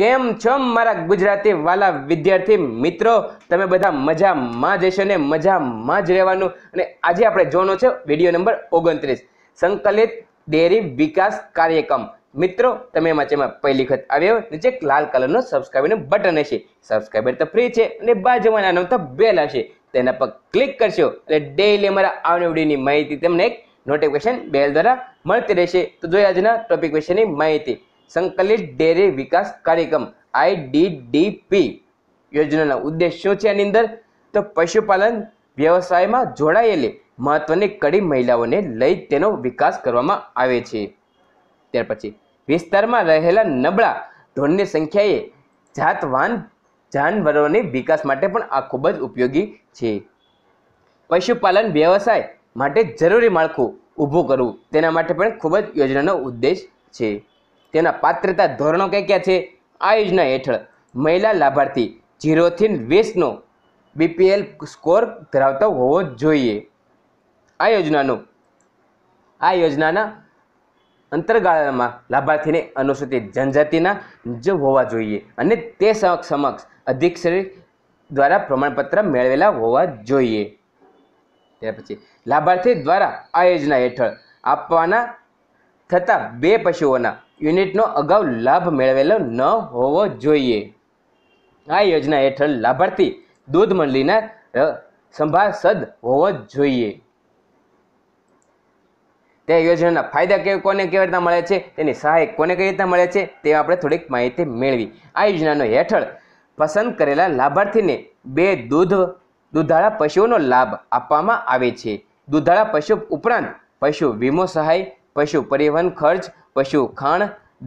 કેમ છો મારા ગુજરાતી વાલા વિદ્યાર્થી મિત્રો તમે બધા મજામાં જ હશો ને મજામાં જ રહેવાનું અને આજે આપણે જોવાનો છે વિડીયો નંબર ઓગણત્રીસ સંકલિત ડેરી વિકાસ કાર્યક્રમ મિત્રો તમે એમાં જેમાં પહેલી વખત આવ્યો નીચે લાલ કલરનો સબસ્ક્રાઈબરનું બટન હશે સબસ્ક્રાઈબર તો ફ્રી છે અને બાજુમાં નાનો તો બેલ હશે તેના પર ક્લિક કરશો એટલે ડેઇલી અમારા આવની વિડીયોની માહિતી તમને એક નોટિફિકેશન બેલ દ્વારા મળતી રહેશે તો જોઈએ આજના ટોપિક વિશેની માહિતી સંકલિત ડેરી વિકાસ કાર્યક્રમ આઈડીડીપી યોજનાનો ઉદ્દેશ શું છે આની અંદર તો પશુપાલન વ્યવસાયમાં જોડાયેલી મહત્વની કડી મહિલાઓને લઈ તેનો વિકાસ કરવામાં આવે છે ત્યાર પછી વિસ્તારમાં રહેલા નબળા ધોરણની સંખ્યાએ જાતવાન જાનવરોની વિકાસ માટે પણ આ ખૂબ જ ઉપયોગી છે પશુપાલન વ્યવસાય માટે જરૂરી માળખું ઊભું કરવું તેના માટે પણ ખૂબ જ યોજનાનો ઉદ્દેશ છે તેના પાત્રતા ધોરણો કયા કયા છે આ યોજના હેઠળ મહિલા લાભાર્થી જીરોથી વીસનો બીપીએલ સ્કોર ધરાવતો હોવો જોઈએ આ યોજનાનો આ યોજનાના અંતરગાળામાં લાભાર્થીને અનુસૂચિત જનજાતિના જ હોવા જોઈએ અને તે સમક્ષ અધિકશ્રી દ્વારા પ્રમાણપત્ર મેળવેલા હોવા જોઈએ ત્યાર પછી લાભાર્થી દ્વારા આ યોજના હેઠળ આપવાના થતા બે પશુઓના યુનિટનો અગાઉ લાભ મેળવેલો ન હોવો જોઈએ આ યોજના હેઠળ લાભાર્થી દૂધ મંડળીના સંભાસદ હોવો જોઈએ તે યોજનાના ફાયદા કે કોને કેવી રીતના મળે છે તેની સહાય કોને કઈ રીતના મળે છે તે આપણે થોડીક માહિતી મેળવી આ યોજનાનો હેઠળ પસંદ કરેલા લાભાર્થીને બે દૂધ દૂધાળા પશુઓનો લાભ આપવામાં આવે છે દૂધાળા પશુ ઉપરાંત પશુ વીમો સહાય પશુ પરિવહન ખર્ચ પશુ ખાણ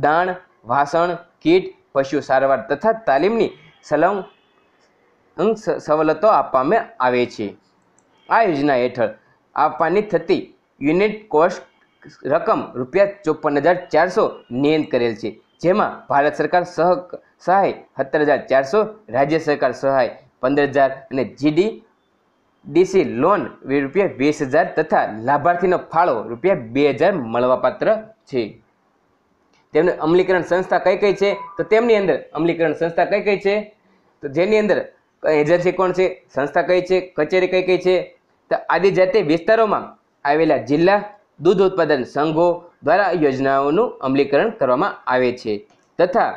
દાણ વાસણ કીટ પશુ સારવાર તથા તાલીમની સંલગ્ન સવલતો આપવામાં આવે છે આ યોજના હેઠળ આપવાની થતી યુનિટ કોસ્ટ રકમ રૂપિયા ચોપન હજાર ચારસો નિયત કરેલ છે જેમાં ભારત સરકાર સહ સહાય સત્તર હજાર ચારસો રાજ્ય સરકાર સહાય પંદર હજાર અને જીડી ડીસી લોન રૂપિયા વીસ હજાર તથા લાભાર્થીનો ફાળો રૂપિયા બે હજાર મળવાપાત્ર છે તેમને અમલીકરણ સંસ્થા કઈ કઈ છે તો તેમની અંદર અમલીકરણ સંસ્થા કઈ કઈ છે તો જેની અંદર એજન્સી કોણ છે સંસ્થા કઈ છે કચેરી કઈ કઈ છે તો આદિજાતિ વિસ્તારોમાં આવેલા જિલ્લા દૂધ ઉત્પાદન સંઘો દ્વારા યોજનાઓનું અમલીકરણ કરવામાં આવે છે તથા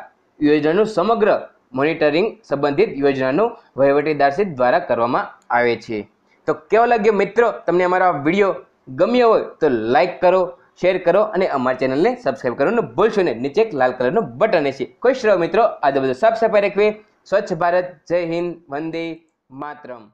યોજનાનું સમગ્ર મોનિટરિંગ સંબંધિત યોજનાનું વહીવટીદારશ્રી દ્વારા કરવામાં આવે છે તો કેવો લાગ્યો મિત્રો તમને અમારો વિડીયો ગમ્યો હોય તો લાઈક કરો શેર કરો અને અમારી ચેનલને સબસ્ક્રાઈબ કરવાનું ભૂલશો નહીં નીચે એક લાલ કલરનું બટન છે ખુશ રહો મિત્રો આજે બધું સાફ સફાઈ રાખવી સ્વચ્છ ભારત જય હિન્દ વંદે માતરમ